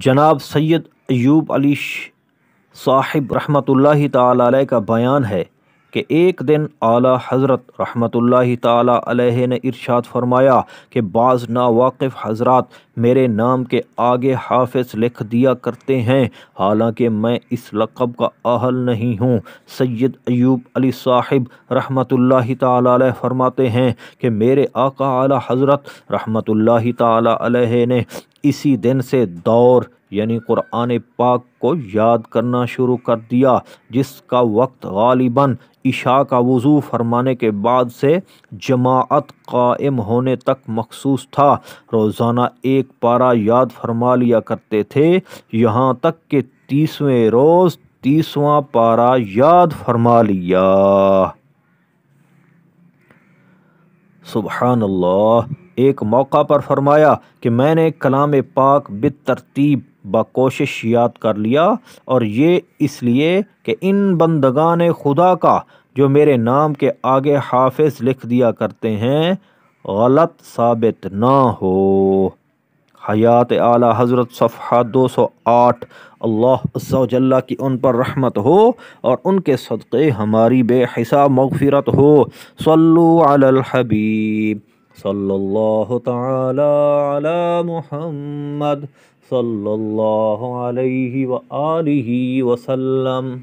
जनाब सैयद अयूब अली साहिब रहमत ताली का बयान है कि एक दिन आला हज़रत रहमत ताली ने इरशाद फरमाया कि बाज़ नावाक़ हज़रात मेरे नाम के आगे हाफिज लिख दिया करते हैं हालांकि मैं इस लकब का अहल नहीं हूँ सैयद अयूब अली साहिब रहमत ताला फरमाते हैं कि मेरे आका आला हज़रत रहमत ताला ने इसी दिन से दौर यानी क़ुरान पाक को याद करना शुरू कर दिया जिसका वक्त गालिबा इशा का वज़ू फरमाने के बाद से जमात कायम होने तक मखसूस था रोज़ाना एक एक पारा याद फरमा लिया करते थे यहाँ तक कि तीसवें रोज़ तीसवा पारा याद फरमा लिया सुबहान अल्लाह एक मौका पर फरमाया कि मैंने कलाम पाक बतरतीब बकोशिश याद कर लिया और ये इसलिए कि इन बंदगा ने खुदा का जो मेरे नाम के आगे हाफिज लिख दिया करते हैं गलत साबित ना हो हयात आला हज़रत सफ़ा दो सौ आठ अल्लाह की उन पर रहमत हो और उनके सदक़े हमारी बेहिसाब मगफिरत हो सल्लु अल हबीब सल्लल्लाहु ताला अला मुहम्मद सल्लल्लाहु अलैहि व आलिहि वसल्लम